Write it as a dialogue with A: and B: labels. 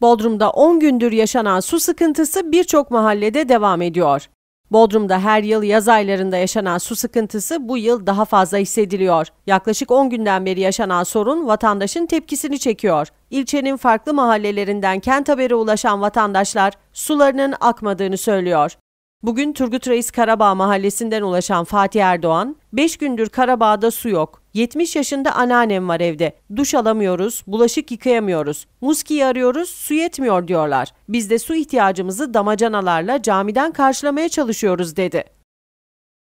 A: Bodrum'da 10 gündür yaşanan su sıkıntısı birçok mahallede devam ediyor. Bodrum'da her yıl yaz aylarında yaşanan su sıkıntısı bu yıl daha fazla hissediliyor. Yaklaşık 10 günden beri yaşanan sorun vatandaşın tepkisini çekiyor. İlçenin farklı mahallelerinden kent haberi ulaşan vatandaşlar sularının akmadığını söylüyor. Bugün Turgut Reis Karabağ mahallesinden ulaşan Fatih Erdoğan, 5 gündür Karabağ'da su yok. 70 yaşında anneannem var evde. Duş alamıyoruz, bulaşık yıkayamıyoruz. Muski'yi arıyoruz, su yetmiyor diyorlar. Biz de su ihtiyacımızı damacanalarla camiden karşılamaya çalışıyoruz dedi.